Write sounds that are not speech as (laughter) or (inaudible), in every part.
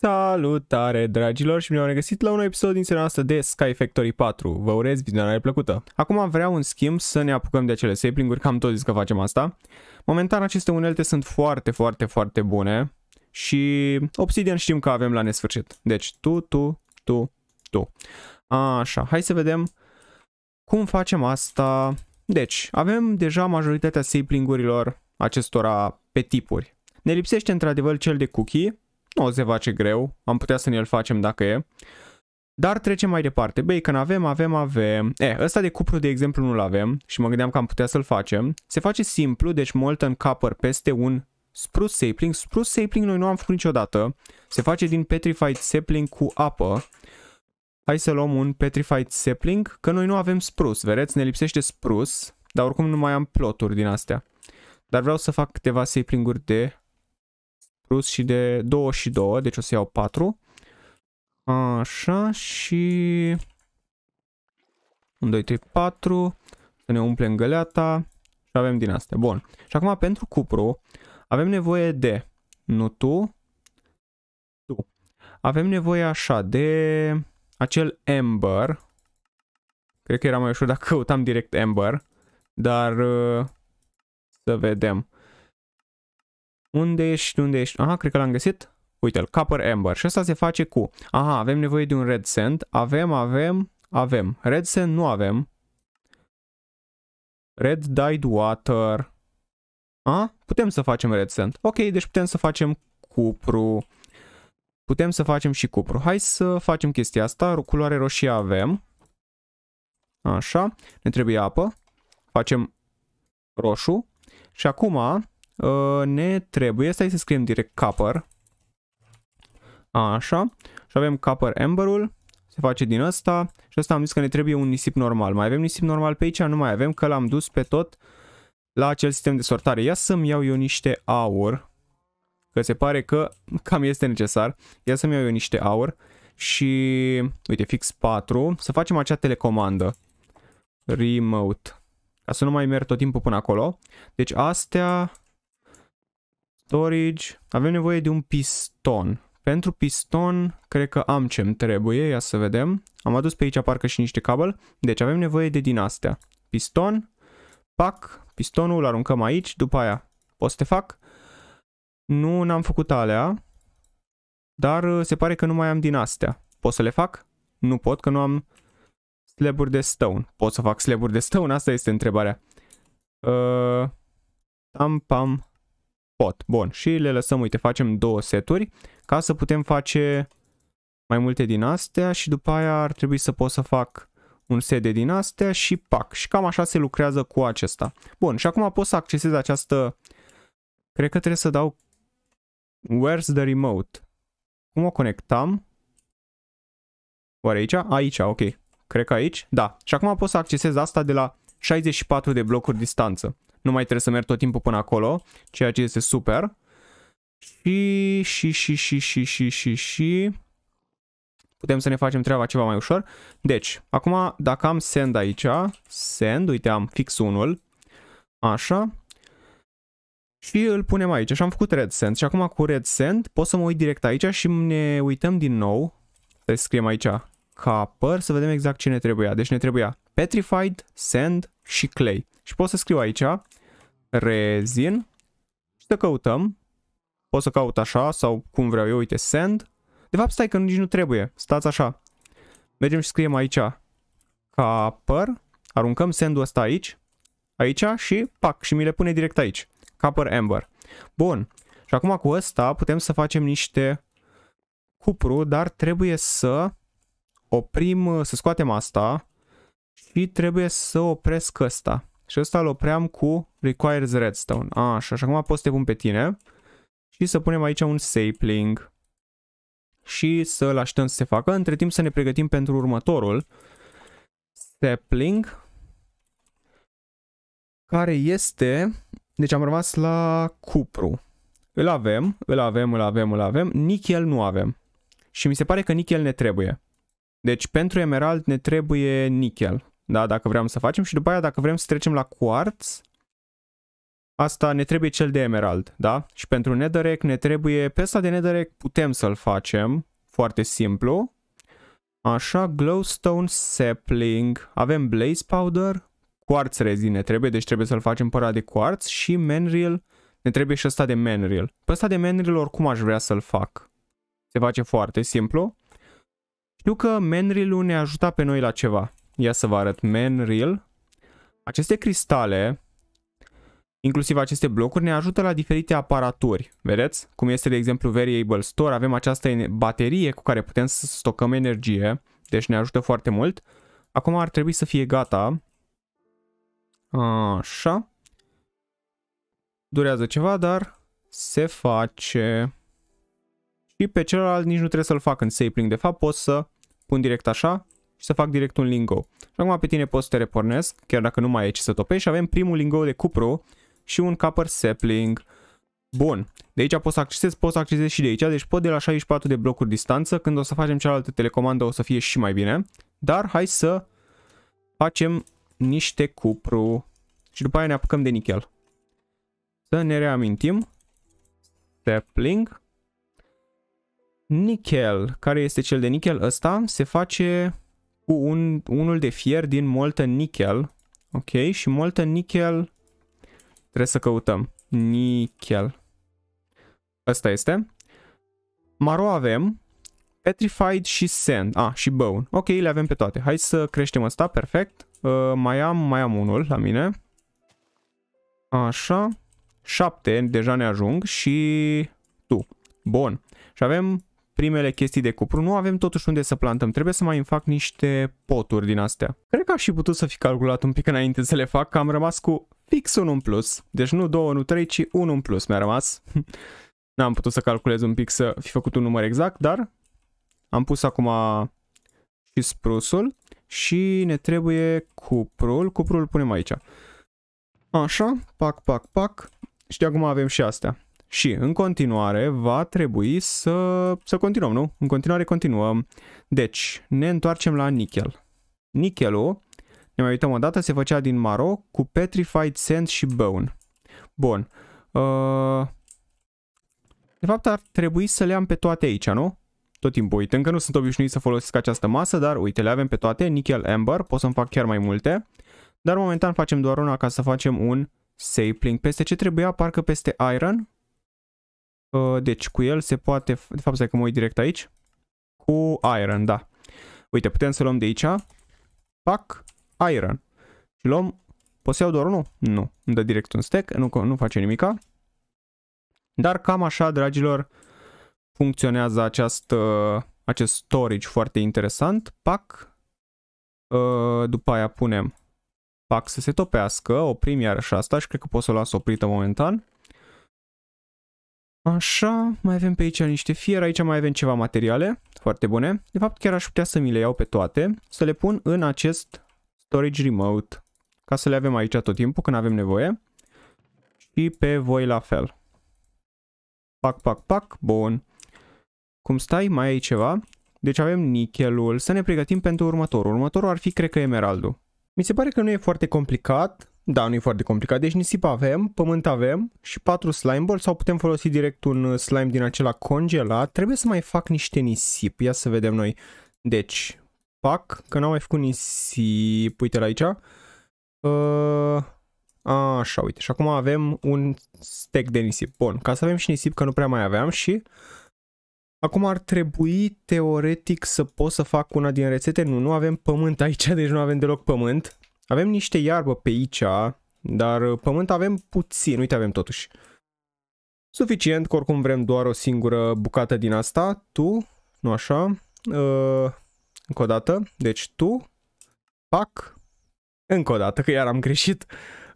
Salutare dragilor și bine am regăsit la un episod din seria noastră de Sky Factory 4. Vă urez vizionare plăcută. Acum vreau un schimb să ne apucăm de acele sapling-uri, că am tot zis că facem asta. Momentan aceste unelte sunt foarte, foarte, foarte bune și Obsidian știm că avem la nesfârșit. Deci tu, tu, tu, tu. Așa, hai să vedem cum facem asta. Deci, avem deja majoritatea sapling-urilor acestora pe tipuri. Ne lipsește într-adevăr cel de cookie, nu se face greu, am putea să ne-l facem dacă e. Dar trecem mai departe. Bacon avem, avem, avem. E, eh, ăsta de cupru, de exemplu, nu-l avem și mă gândeam că am putea să-l facem. Se face simplu, deci molten copper peste un spruce sapling. Spruce sapling noi nu am făcut niciodată. Se face din petrified sapling cu apă. Hai să luăm un petrified sapling, că noi nu avem spruce, vedeți? Ne lipsește spruce, dar oricum nu mai am ploturi din astea. Dar vreau să fac câteva sapling-uri de plus și de 22, deci o să iau 4. Așa și... 1, 2, 3, 4. Să ne umplem găleata și avem din astea. Bun. Și acum pentru cupru avem nevoie de... Nu tu, tu. Avem nevoie așa de acel ember. Cred că era mai ușor dacă căutam direct ember. Dar uh, să vedem. Unde ești? Unde ești? Aha, cred că l-am găsit. Uite-l, Copper Ember. Și asta se face cu... Aha, avem nevoie de un Red Sand. Avem, avem, avem. Red Sand nu avem. Red Dyed Water. A? Putem să facem Red Sand. Ok, deci putem să facem cupru. Putem să facem și cupru. Hai să facem chestia asta. Culoare roșie avem. Așa. Ne trebuie apă. Facem roșu. Și acum Uh, ne trebuie, stai să scriem direct copper. Așa. Și avem copper amber-ul. Se face din asta. Și asta am zis că ne trebuie un nisip normal. Mai avem nisip normal pe aici? Nu mai avem, că l-am dus pe tot la acel sistem de sortare. Ia să-mi iau eu niște aur. Că se pare că (laughs) cam este necesar. Ia să-mi iau eu niște aur. Și, uite, fix 4. Să facem acea telecomandă. Remote. Ca să nu mai merg tot timpul până acolo. Deci astea storage, avem nevoie de un piston. Pentru piston, cred că am ce-mi trebuie, ia să vedem. Am adus pe aici parcă și niște cabel, deci avem nevoie de din astea. Piston, pac, pistonul îl aruncăm aici, după aia o să te fac. Nu, n-am făcut alea, dar uh, se pare că nu mai am din astea. Pot să le fac? Nu pot, că nu am slaburi de stone. Pot să fac slaburi de stone? Asta este întrebarea. Uh, tam, pam, pot. Bun, și le lăsăm, uite, facem două seturi ca să putem face mai multe din astea și după aia ar trebui să pot să fac un set de din astea și pac. Și cam așa se lucrează cu acesta. Bun, și acum pot să accesez această, cred că trebuie să dau Where's the remote? Cum o conectam? Oare aici? Aici, ok. Cred că aici. Da. Și acum pot să accesez asta de la 64 de blocuri distanță nu mai trebuie să merg tot timpul până acolo, ceea ce este super. Și, și, și, și, și, și, și, și... Putem să ne facem treaba ceva mai ușor. Deci, acum dacă am send aici, send, uite am fix unul, așa, și îl punem aici. Și am făcut red send și acum cu red send pot să mă uit direct aici și ne uităm din nou, să scriem aici copper, să vedem exact ce ne trebuia. Deci ne trebuia petrified, sand și clay. Și pot să scriu aici Resin și să căutăm. Pot să caut așa sau cum vreau eu, uite, send. De fapt, stai că nici nu trebuie, stați așa. Mergem și scriem aici copper. aruncăm sendul ăsta aici, aici și pac, și mi le pune direct aici. Copper Amber. Bun. Și acum cu ăsta putem să facem niște cupru, dar trebuie să oprim, să scoatem asta și trebuie să opresc ăsta. Și ăsta îl opream cu requires redstone. Așa, și acum poți să te pun pe tine și să punem aici un sapling și să-l așteptăm să se facă. Între timp să ne pregătim pentru următorul sapling care este, deci am rămas la cupru. Îl avem, îl avem, îl avem, îl avem, nichel nu avem. Și mi se pare că nichel ne trebuie. Deci pentru emerald ne trebuie nichel. Da, dacă vrem să facem și după aia dacă vrem să trecem la quartz, asta ne trebuie cel de emerald, da? Și pentru netherrack ne trebuie, pe asta de netherrack putem să-l facem, foarte simplu. Așa, glowstone sapling, avem blaze powder, quartz rezine trebuie, deci trebuie să-l facem pe de quartz și menril, ne trebuie și ăsta de menril. Pe ăsta de menril oricum aș vrea să-l fac. Se face foarte simplu. Știu că menrilul ne ajuta pe noi la ceva. Ia să vă arăt Man Real. Aceste cristale, inclusiv aceste blocuri, ne ajută la diferite aparaturi. Vedeți? Cum este, de exemplu, Variable Store. Avem această baterie cu care putem să stocăm energie. Deci ne ajută foarte mult. Acum ar trebui să fie gata. Așa. Durează ceva, dar se face. Și pe celălalt nici nu trebuie să-l fac în sapling. De fapt pot să pun direct așa și să fac direct un lingou. Și acum pe tine poți să te repornesc, chiar dacă nu mai e ce să topești și avem primul lingou de cupru și un copper sapling. Bun, de aici poți să accesezi, poți să accesezi și de aici, deci pot de la 64 de blocuri distanță, când o să facem cealaltă telecomandă o să fie și mai bine. Dar hai să facem niște cupru și după aia ne apucăm de nichel. Să ne reamintim. Sapling. Nichel. Care este cel de nichel? Ăsta se face cu un, unul de fier din molten nickel. Ok, și molten nickel trebuie să căutăm. Nickel. Asta este. Maro avem. Petrified și Sand. Ah, și Bone. Ok, le avem pe toate. Hai să creștem asta, perfect. Uh, mai am, mai am unul la mine. Așa. 7 deja ne ajung și tu. Bun. Și avem primele chestii de cupru, nu avem totuși unde să plantăm, trebuie să mai îmi fac niște poturi din astea. Cred că aș fi putut să fi calculat un pic înainte să le fac, că am rămas cu fix unul în plus. Deci nu două, nu trei, ci unul în plus mi-a rămas. (laughs) N-am putut să calculez un pic să fi făcut un număr exact, dar am pus acum și sprusul și ne trebuie cuprul. Cuprul îl punem aici. Așa, pac, pac, pac. Și de acum avem și astea. Și în continuare va trebui să, să continuăm, nu? În continuare continuăm. Deci, ne întoarcem la nichel. Nichelul, ne mai uităm o dată, se făcea din maro cu petrified sand și bone. Bun. Uh, de fapt, ar trebui să le am pe toate aici, nu? Tot timpul, uite, încă nu sunt obișnuit să folosesc această masă, dar uite, le avem pe toate, nickel, amber, pot să-mi fac chiar mai multe. Dar momentan facem doar una ca să facem un sapling. Peste ce trebuia? Parcă peste iron? Uh, deci cu el se poate, de fapt să că mă uit direct aici, cu iron, da. Uite, putem să luăm de aici, pac, iron. Și luăm, pot să iau doar unul? Nu, îmi dă direct un stack, nu, nu face nimica. Dar cam așa, dragilor, funcționează acest uh, acest storage foarte interesant. Pac, uh, după aia punem pac să se topească, oprim iarăși asta și cred că pot să o las oprită momentan. Așa, mai avem pe aici niște fier, aici mai avem ceva materiale, foarte bune. De fapt, chiar aș putea să mi le iau pe toate, să le pun în acest storage remote, ca să le avem aici tot timpul când avem nevoie. Și pe voi la fel. Pac, pac, pac, bun. Cum stai? Mai ai ceva? Deci avem nichelul, să ne pregătim pentru următorul. Următorul ar fi, cred că, emeraldul. Mi se pare că nu e foarte complicat, da, nu e foarte complicat. Deci nisip avem, pământ avem și patru slime balls sau putem folosi direct un uh, slime din acela congelat. Trebuie să mai fac niște nisip. Ia să vedem noi. Deci, fac, că n-am mai făcut nisip. Uite la aici. A, uh, așa, uite. Și acum avem un stack de nisip. Bun, ca să avem și nisip, că nu prea mai aveam și... Acum ar trebui teoretic să pot să fac una din rețete. Nu, nu avem pământ aici, (laughs) deci nu avem deloc pământ. Avem niște iarbă pe aici, dar uh, pământ avem puțin, uite avem totuși. Suficient, că oricum vrem doar o singură bucată din asta, tu, nu așa, uh, încă o dată, deci tu, pac, încă o dată, că iar am greșit,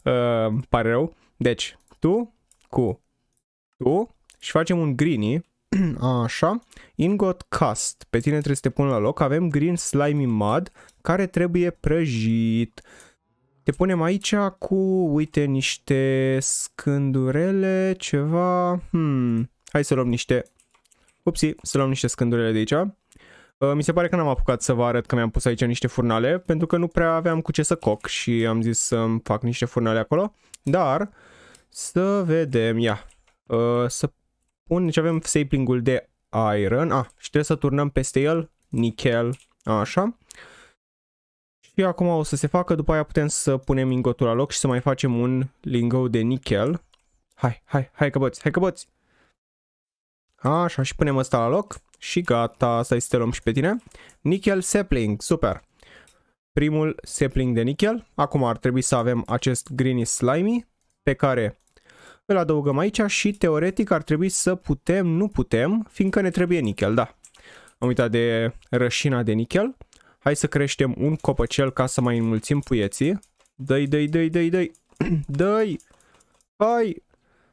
uh, pare rău, deci tu cu tu și facem un greenie (clears throat) Așa, ingot cast, pe tine trebuie să te pun la loc. Avem green slimy mud, care trebuie prăjit. Te punem aici cu, uite, niște scândurele, ceva... Hmm. Hai să luăm niște... Upsi, să luăm niște scândurele de aici. Uh, mi se pare că n-am apucat să vă arăt că mi-am pus aici niște furnale, pentru că nu prea aveam cu ce să coc și am zis să fac niște furnale acolo. Dar, să vedem, ia, uh, să Bun, deci avem sapling-ul de iron. Ah, și trebuie să turnăm peste el nickel, așa. Și acum o să se facă, după aia putem să punem ingotul la loc și să mai facem un lingou de nickel. Hai, hai, hai că băți, hai că băți. Așa, și punem asta la loc și gata, să este luăm și pe tine. Nickel sapling, super. Primul sapling de nickel. Acum ar trebui să avem acest greeny slimy pe care îl adăugăm aici și teoretic ar trebui să putem, nu putem, fiindcă ne trebuie nichel, da. Am uitat de rășina de nichel. Hai să creștem un copăcel ca să mai înmulțim puieții. Dăi, dăi, dăi, dăi, dăi, (clears throat) dăi, hai.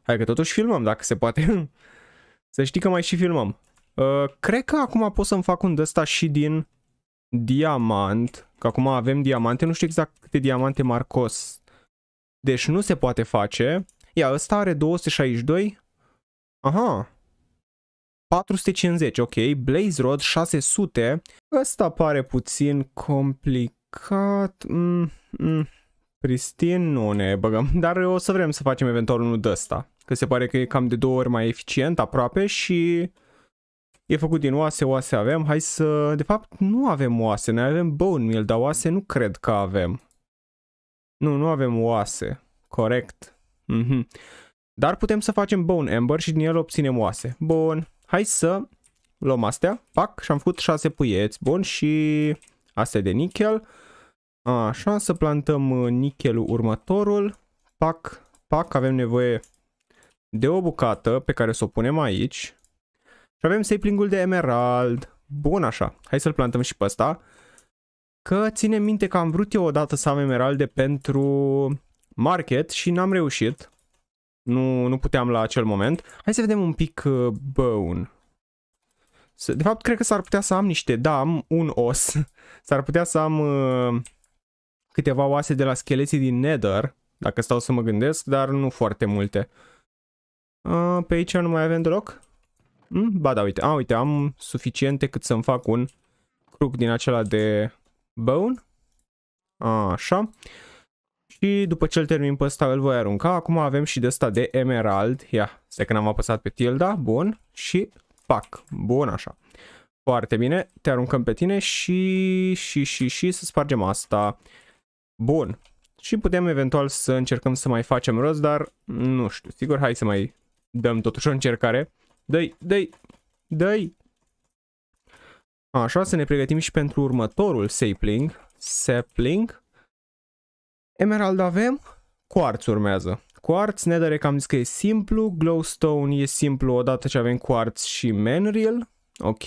Hai că totuși filmăm, dacă se poate. (clears throat) să știi că mai și filmăm. Uh, cred că acum pot să-mi fac un de și din diamant, că acum avem diamante, nu știu exact câte diamante Marcos. Deci nu se poate face, Ia, ăsta are 262. Aha. 450, ok. Blaze Rod 600. Ăsta pare puțin complicat. Mm, mm. Pristin nu ne băgăm, (laughs) dar o să vrem să facem eventual unul de ăsta. Că se pare că e cam de două ori mai eficient aproape și e făcut din oase, oase avem. Hai să... De fapt, nu avem oase, noi avem bone meal, dar oase nu cred că avem. Nu, nu avem oase. Corect. Mm-hmm. Dar putem să facem bone Ember și din el obținem oase. Bun, hai să luăm astea. Pac, și am făcut 6 puieți. Bun, și astea de nickel. Așa, să plantăm uh, nichelul următorul. Pac, pac, avem nevoie de o bucată pe care să o punem aici. Și avem saplingul de emerald. Bun așa, hai să-l plantăm și pe ăsta. Că ține minte că am vrut eu odată să am emeralde pentru market și n-am reușit. Nu, nu puteam la acel moment. Hai să vedem un pic uh, bone. De fapt, cred că s-ar putea să am niște, da, am un os. (laughs) S-ar putea să am uh, câteva oase de la scheleții din Nether, dacă stau să mă gândesc, dar nu foarte multe. pe aici nu mai avem deloc? Hm? Ba da, uite, a, uite, am suficiente cât să-mi fac un cruc din acela de bone. A, așa și după ce îl termin pe ăsta îl voi arunca. Acum avem și de ăsta de emerald. Ia, se că n-am apăsat pe tilda. Bun. Și pac. Bun așa. Foarte bine. Te aruncăm pe tine și, și, și, și să spargem asta. Bun. Și putem eventual să încercăm să mai facem rost, dar nu știu. Sigur, hai să mai dăm totuși o încercare. dă dai dă Așa, să ne pregătim și pentru următorul sapling. Sapling. Emerald avem, Quartz urmează. Quartz, Netherrack am zis că e simplu, Glowstone e simplu odată ce avem Quartz și Manril, ok.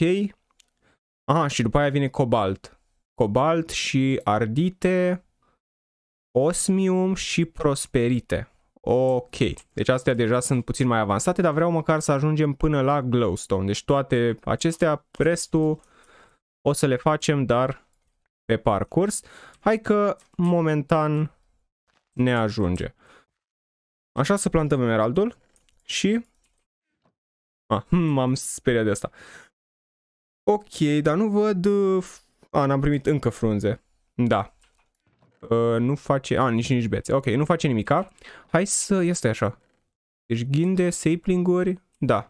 Aha, și după aia vine Cobalt. Cobalt și Ardite, Osmium și Prosperite. Ok, deci astea deja sunt puțin mai avansate, dar vreau măcar să ajungem până la Glowstone. Deci toate acestea, restul o să le facem, dar pe parcurs. Hai că momentan ne ajunge. Așa să plantăm emeraldul și... Ah, m-am speriat de asta. Ok, dar nu văd... Uh, a, n-am primit încă frunze. Da. Uh, nu face... A, nici nici bețe. Ok, nu face nimica. Hai să... Este așa. Deci ghinde, sapling-uri... Da.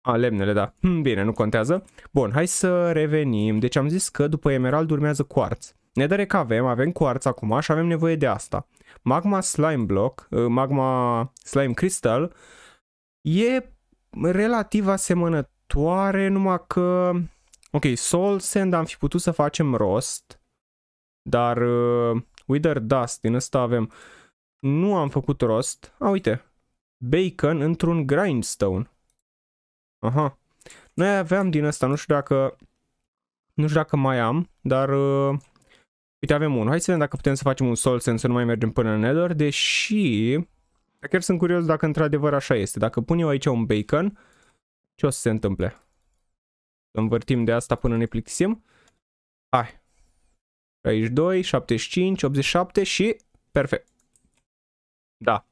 A, lemnele, da. Hmm, bine, nu contează. Bun, hai să revenim. Deci am zis că după emerald urmează quartz. Ne dă că avem, avem cuarț acum și avem nevoie de asta. Magma Slime Block, uh, Magma Slime Crystal, e relativ asemănătoare, numai că... Ok, Soul Sand am fi putut să facem rost, dar uh, Wither Dust din ăsta avem. Nu am făcut rost. A, uite, bacon într-un grindstone. Aha. Noi aveam din asta, nu știu dacă... Nu știu dacă mai am, dar... Uh, Uite, avem unul. Hai să vedem dacă putem să facem un sol să nu mai mergem până în Nether, deși... Chiar sunt curios dacă într-adevăr așa este. Dacă pun eu aici un bacon, ce o să se întâmple? Să învârtim de asta până ne plictisim. Hai. 62, 75, 87 și... Perfect. Da.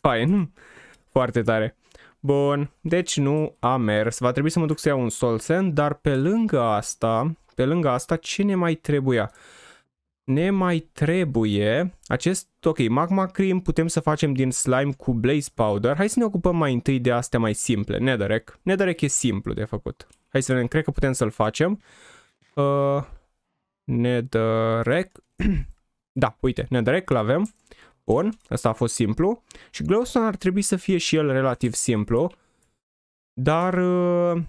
Fain. (laughs) Foarte tare. Bun, deci nu a mers. Va trebui să mă duc să iau un sol sand, dar pe lângă asta, pe lângă asta, ce ne mai trebuia? ne mai trebuie acest, ok, magma cream putem să facem din slime cu blaze powder. Hai să ne ocupăm mai întâi de astea mai simple, netherrack. Netherrack e simplu de făcut. Hai să vedem, cred că putem să-l facem. Uh, netherrack. (clears throat) da, uite, netherrack l-avem. Bun, asta a fost simplu. Și glowstone ar trebui să fie și el relativ simplu. Dar uh,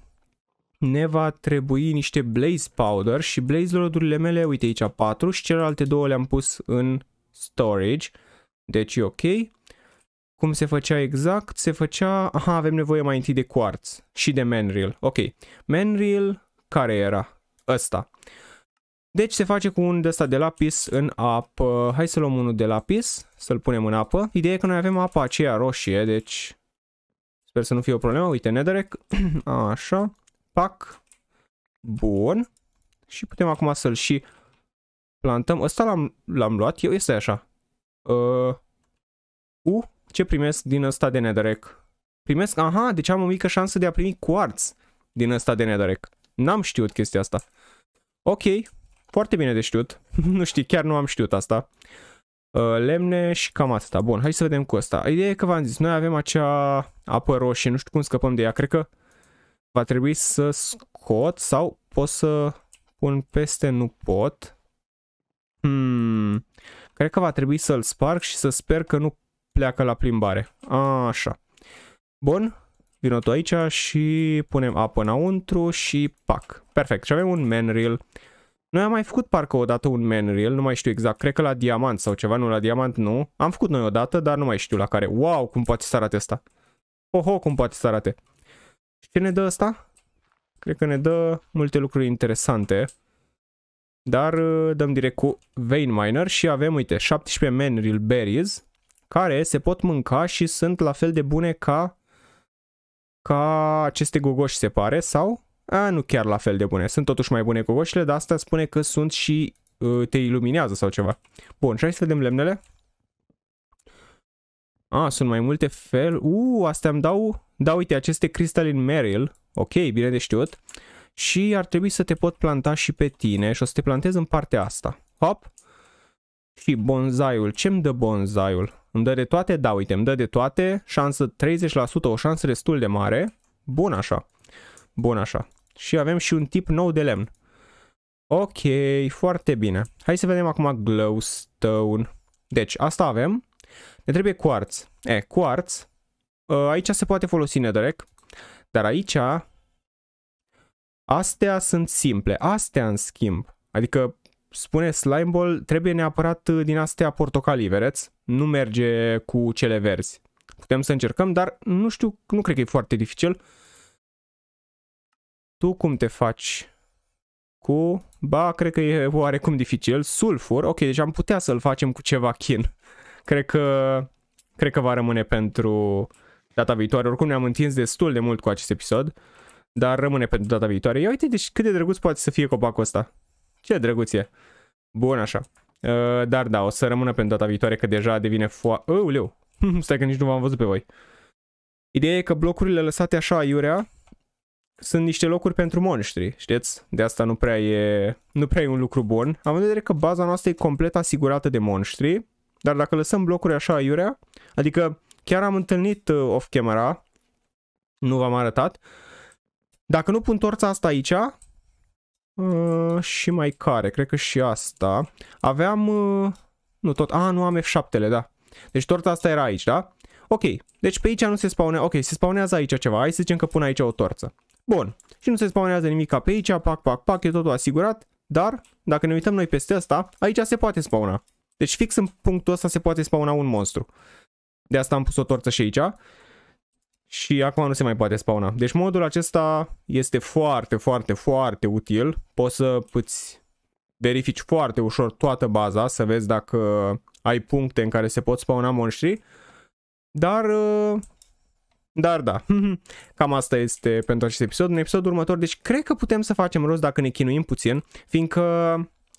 ne va trebui niște blaze powder și blaze rodurile mele, uite aici 4 și celelalte două le-am pus în storage. Deci e ok. Cum se făcea exact? Se făcea... Aha, avem nevoie mai întâi de quartz și de manreel. Ok. Manreel care era? Ăsta. Deci se face cu un de ăsta de lapis în apă. Hai să luăm unul de lapis, să-l punem în apă. Ideea e că noi avem apa aceea roșie, deci sper să nu fie o problemă. Uite, netherrack. (clears throat) Așa. Pac. Bun. Și putem acum să-l și plantăm. Ăsta l-am l-am luat eu, este așa. Uh, U, uh, ce primesc din ăsta de nederec? Primesc, aha, deci am o mică șansă de a primi quartz din ăsta de nederec. N-am știut chestia asta. Ok, foarte bine de știut. (laughs) nu știu, chiar nu am știut asta. Uh, lemne și cam asta. Bun, hai să vedem cu asta. Ideea e că v-am zis, noi avem acea apă roșie, nu știu cum scăpăm de ea, cred că... Uh, va trebui să scot sau pot să pun peste nu pot. Hmm. Cred că va trebui să-l sparg și să sper că nu pleacă la plimbare. A, așa. Bun, vină tu aici și punem apă înăuntru și pac. Perfect, și avem un manreel. Noi am mai făcut parcă odată un manreel, nu mai știu exact, cred că la diamant sau ceva, nu la diamant, nu. Am făcut noi odată, dar nu mai știu la care. Wow, cum poate să arate asta. Oho, cum poate să arate. Și ce ne dă asta? Cred că ne dă multe lucruri interesante. Dar uh, dăm direct cu Vein Miner și avem, uite, 17 Manril Berries care se pot mânca și sunt la fel de bune ca ca aceste gogoși se pare sau a, nu chiar la fel de bune. Sunt totuși mai bune gogoșile, dar asta spune că sunt și uh, te iluminează sau ceva. Bun, și hai să vedem lemnele. Ah, sunt mai multe fel. Uh, astea îmi dau... Da, uite, aceste cristalin, meril. Ok, bine de știut. Și ar trebui să te pot planta și pe tine și o să te plantez în partea asta. Hop! Și bonzaiul. Ce-mi dă bonzaiul? Îmi dă de toate? Da, uite, îmi dă de toate. Șansă 30%, o șansă destul de mare. Bun așa. Bun așa. Și avem și un tip nou de lemn. Ok, foarte bine. Hai să vedem acum glowstone. Deci, asta avem. Ne trebuie quartz. E, quartz. Ă, aici se poate folosi netherrack. Dar aici... Astea sunt simple. Astea, în schimb. Adică spune Slime Ball, trebuie neapărat ă, din astea portocalii, vedeți? Nu merge cu cele verzi. Putem să încercăm, dar nu știu, nu cred că e foarte dificil. Tu cum te faci cu... Ba, cred că e oarecum dificil. Sulfur, ok, deci am putea să-l facem cu ceva chin cred că, cred că va rămâne pentru data viitoare. Oricum ne-am întins destul de mult cu acest episod, dar rămâne pentru data viitoare. Ia uite, deci cât de drăguț poate să fie copacul ăsta. Ce drăguț e. Bun, așa. Uh, dar da, o să rămână pentru data viitoare, că deja devine foa... Uh, uleu. (laughs) Stai că nici nu v-am văzut pe voi. Ideea e că blocurile lăsate așa aiurea sunt niște locuri pentru monștri, știți? De asta nu prea e, nu prea e un lucru bun. Am în vedere că baza noastră e complet asigurată de monștri, dar dacă lăsăm blocuri așa aiurea, adică chiar am întâlnit uh, off-camera, nu v-am arătat, dacă nu pun torța asta aici, Uh, și mai care, cred că și asta. Aveam, uh, nu tot, a, nu am F7-le, da. Deci torta asta era aici, da? Ok, deci pe aici nu se spawnează, ok, se spawnează aici ceva, hai să zicem că pun aici o torță. Bun, și nu se spawnează nimic ca pe aici, pac, pac, pac, e totul asigurat, dar dacă ne uităm noi peste asta, aici se poate spawna. Deci fix în punctul ăsta se poate spauna un monstru. De asta am pus o torță și aici. Și acum nu se mai poate spauna. Deci modul acesta este foarte, foarte, foarte util. Poți să îți verifici foarte ușor toată baza, să vezi dacă ai puncte în care se pot spauna monștri. Dar, ă, dar da, (laughs) cam asta este pentru acest episod. În episodul următor, deci cred că putem să facem rost dacă ne chinuim puțin, fiindcă,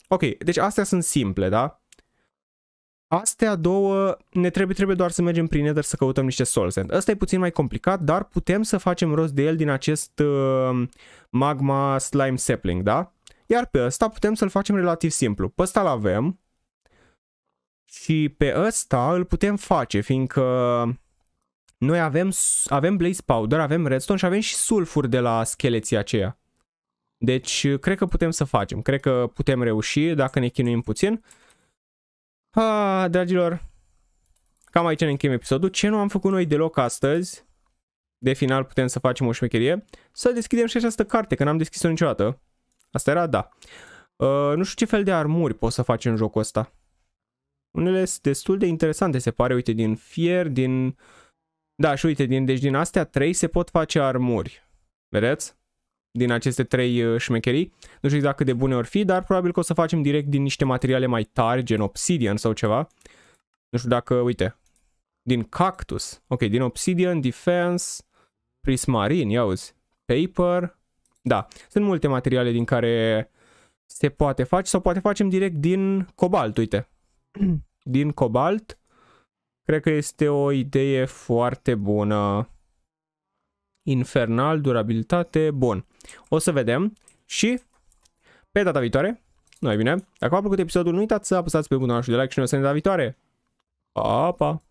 ok, deci astea sunt simple, da? Astea două ne trebuie, trebuie doar să mergem prin Nether să căutăm niște Sand. Ăsta e puțin mai complicat, dar putem să facem rost de el din acest uh, magma slime sapling, da? Iar pe ăsta putem să-l facem relativ simplu. Pe ăsta l-avem și pe ăsta îl putem face, fiindcă noi avem, avem blaze powder, avem redstone și avem și sulfur de la scheleții aceia. Deci, cred că putem să facem, cred că putem reuși dacă ne chinuim puțin. Ah, dragilor, cam aici ne încheiem episodul. Ce nu am făcut noi deloc astăzi, de final putem să facem o șmecherie, să deschidem și această carte, că n-am deschis-o niciodată. Asta era, da. Uh, nu știu ce fel de armuri poți să faci în jocul ăsta. Unele sunt destul de interesante, se pare, uite, din fier, din... Da, și uite, din, deci din astea trei se pot face armuri. Vedeți? din aceste trei uh, șmecherii. Nu știu exact cât de bune or fi, dar probabil că o să facem direct din niște materiale mai tari, gen obsidian sau ceva. Nu știu dacă, uite, din cactus. Ok, din obsidian, defense, prismarin, ia uzi, paper. Da, sunt multe materiale din care se poate face sau poate facem direct din cobalt, uite. (clears throat) Din cobalt. Cred că este o idee foarte bună. Infernal, durabilitate, bun. O să vedem și pe data viitoare, nu e bine, dacă v-a plăcut episodul, nu uitați să apăsați pe butonul de like și noi o să ne data viitoare. Pa, pa!